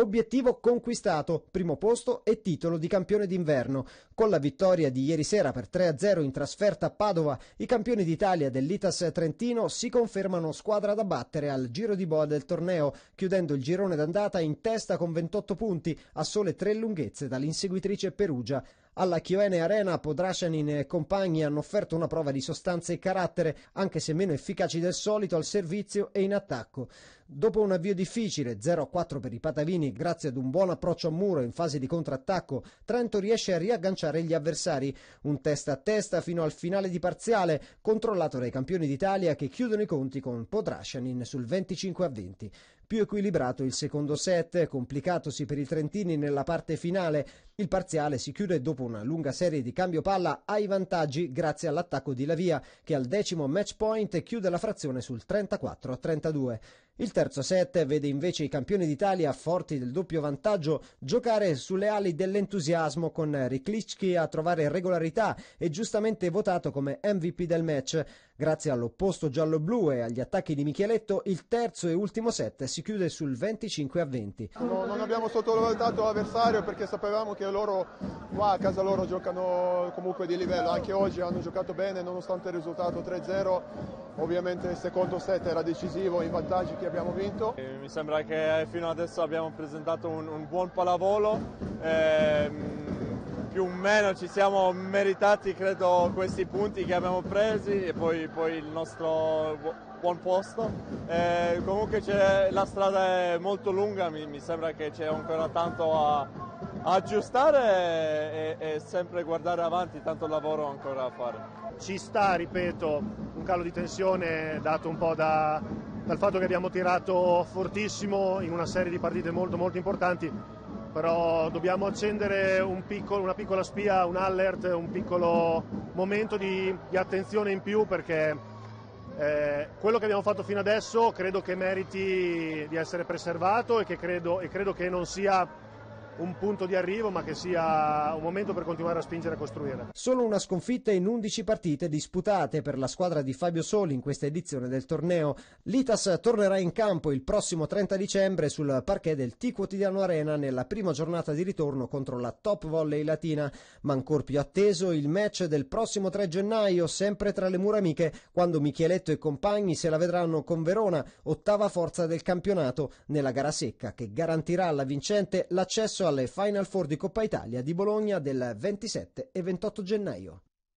Obiettivo conquistato, primo posto e titolo di campione d'inverno. Con la vittoria di ieri sera per 3-0 in trasferta a Padova, i campioni d'Italia dell'Itas Trentino si confermano squadra da battere al giro di boa del torneo, chiudendo il girone d'andata in testa con 28 punti, a sole tre lunghezze dall'inseguitrice Perugia. Alla Chioene Arena Podrashanin e eh, compagni hanno offerto una prova di sostanza e carattere, anche se meno efficaci del solito, al servizio e in attacco. Dopo un avvio difficile, 0-4 per i Patavini, grazie ad un buon approccio a muro in fase di contrattacco, Trento riesce a riagganciare gli avversari. Un testa a testa fino al finale di parziale, controllato dai campioni d'Italia che chiudono i conti con Podrashanin sul 25 a 20. Più equilibrato il secondo set, complicatosi per i trentini nella parte finale. Il parziale si chiude dopo una lunga serie di cambio palla ai vantaggi grazie all'attacco di Lavia che al decimo match point chiude la frazione sul 34 a 32. Il terzo set vede invece i campioni d'Italia forti del doppio vantaggio giocare sulle ali dell'entusiasmo con Riklicki a trovare regolarità e giustamente votato come MVP del match. Grazie all'opposto giallo-blu e agli attacchi di Micheletto, il terzo e ultimo set si chiude sul 25 a 20. No, non abbiamo sottovalutato l'avversario perché sapevamo che loro qua a casa loro giocano comunque di livello, anche oggi hanno giocato bene nonostante il risultato 3-0. Ovviamente il secondo set era decisivo, i vantaggi che abbiamo vinto. Eh, mi sembra che fino adesso abbiamo presentato un, un buon pallavolo. Ehm, più o meno ci siamo meritati, credo, questi punti che abbiamo presi e poi, poi il nostro buon posto. Eh, comunque la strada è molto lunga, mi, mi sembra che c'è ancora tanto a, aggiustare e, e, sempre guardare avanti, tanto lavoro ancora a fare. Ci sta, ripeto, un calo di tensione dato un po' da, dal fatto che abbiamo tirato fortissimo in una serie di partite molto molto importanti, però dobbiamo accendere un piccolo, una piccola spia, un alert, un piccolo momento di, di attenzione in più perché eh, quello che abbiamo fatto fino adesso credo che meriti di essere preservato e, credo, e credo che non sia un punto di arrivo, ma che sia un momento per continuare a spingere e costruire. Solo una sconfitta in 11 partite disputate per la squadra di Fabio Soli in questa edizione del torneo. L'Itas tornerà in campo il prossimo 30 dicembre sul parquet del T Quotidiano Arena nella prima giornata di ritorno contro la Top Volley Latina, ma ancor più atteso il match del prossimo 3 gennaio, sempre tra le mura amiche, quando Micheletto e compagni se la vedranno con Verona, ottava forza del campionato, nella gara secca che garantirà alla vincente l'accesso alle Final Four di Coppa Italia di Bologna del 27 e 28 gennaio.